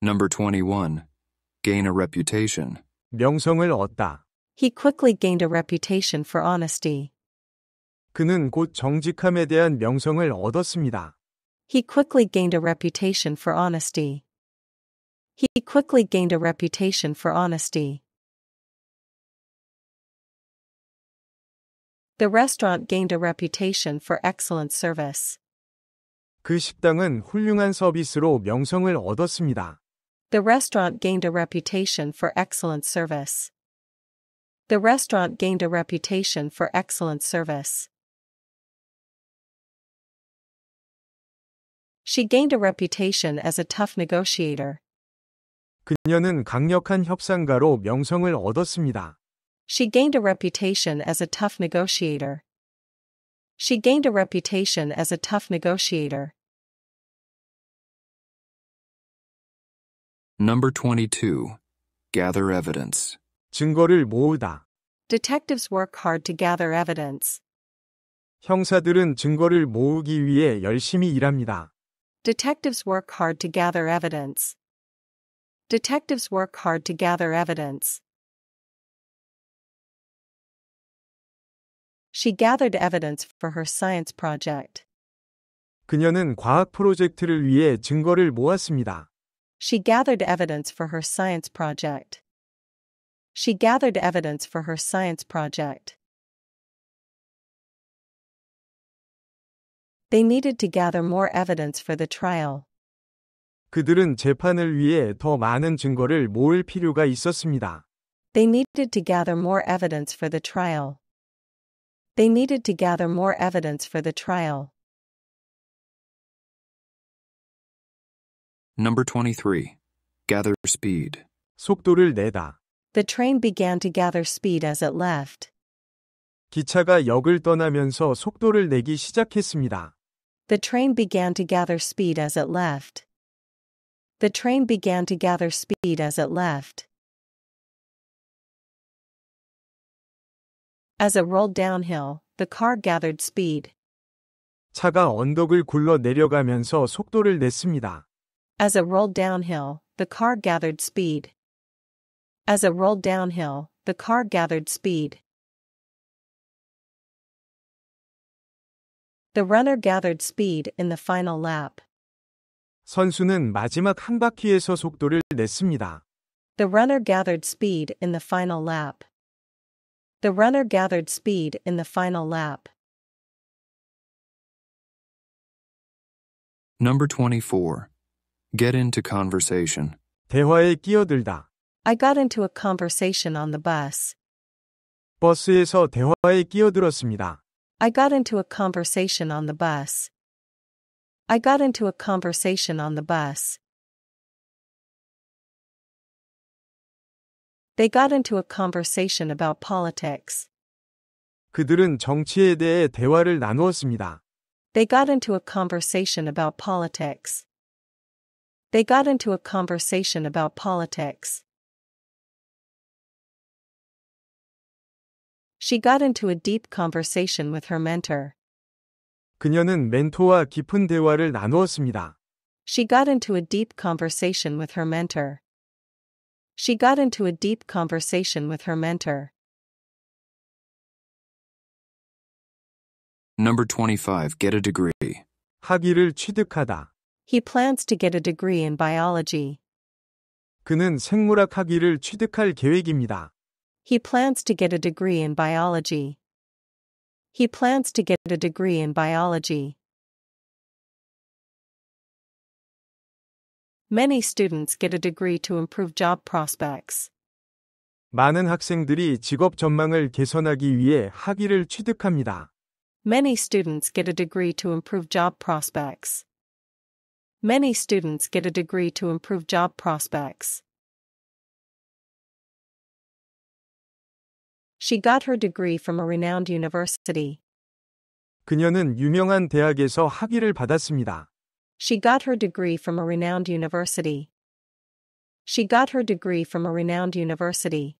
Number 21. Gain a reputation. 명성을 얻다. He quickly gained a reputation for honesty. 그는 곧 정직함에 대한 명성을 얻었습니다. He quickly gained a reputation for honesty. He quickly gained a reputation for honesty. The restaurant gained a reputation for excellent service. 그 식당은 훌륭한 서비스로 명성을 얻었습니다. The restaurant gained a reputation for excellent service. The restaurant gained a reputation for excellent service. She gained a reputation as a tough negotiator. 그녀는 강력한 협상가로 명성을 얻었습니다. She gained a reputation as a tough negotiator. She gained a reputation as a tough negotiator. Number 22. Gather evidence. 증거를 모으다. Detectives work hard to gather evidence. 형사들은 증거를 모으기 위해 열심히 일합니다. Detectives work hard to gather evidence. Detectives work hard to gather evidence. She gathered evidence for her science project. 그녀는 과학 프로젝트를 위해 증거를 모았습니다. She gathered evidence for her science project. She gathered evidence for her science project. They needed to gather more evidence for the trial. 그들은 재판을 위해 더 많은 증거를 모을 필요가 있었습니다. They needed to gather more evidence for the trial. They needed to gather more evidence for the trial. Number 23. Gather speed. 속도를 내다. The train began to gather speed as it left. 기차가 역을 떠나면서 속도를 내기 시작했습니다. The train began to gather speed as it left. The train began to gather speed as it left. As it rolled downhill, the car gathered speed. 차가 언덕을 굴러 내려가면서 속도를 냈습니다. As it rolled downhill, the car gathered speed. As it rolled downhill, the car gathered speed. The runner gathered speed in the final lap. 선수는 마지막 한 바퀴에서 속도를 냈습니다. The runner gathered speed in the final lap. The runner gathered speed in the final lap. Number 24. Get into conversation. 대화에 끼어들다. I got into a conversation on the bus. 버스에서 대화에 끼어들었습니다. I got into a conversation on the bus. I got into a conversation on the bus. They got into a conversation about politics. 그들은 정치에 대해 대화를 나누었습니다. They got into a conversation about politics. They got into a conversation about politics. She got into a deep conversation with her mentor. 그녀는 멘토와 깊은 대화를 나누었습니다. She got into a deep conversation with her mentor. She got into a deep conversation with her mentor. Number 25. Get a degree. 학위를 취득하다. He plans to get a degree in biology. 그는 생물학 학위를 취득할 계획입니다. He plans to get a degree in biology. He plans to get a degree in biology. Many students get a degree to improve job prospects. 많은 학생들이 직업 전망을 개선하기 위해 학위를 취득합니다. Many students get a degree to improve job prospects. Many students get a degree to improve job prospects. She got her degree from a renowned university. 그녀는 유명한 대학에서 학위를 받았습니다. She got her degree from a renowned university. She got her degree from a renowned university.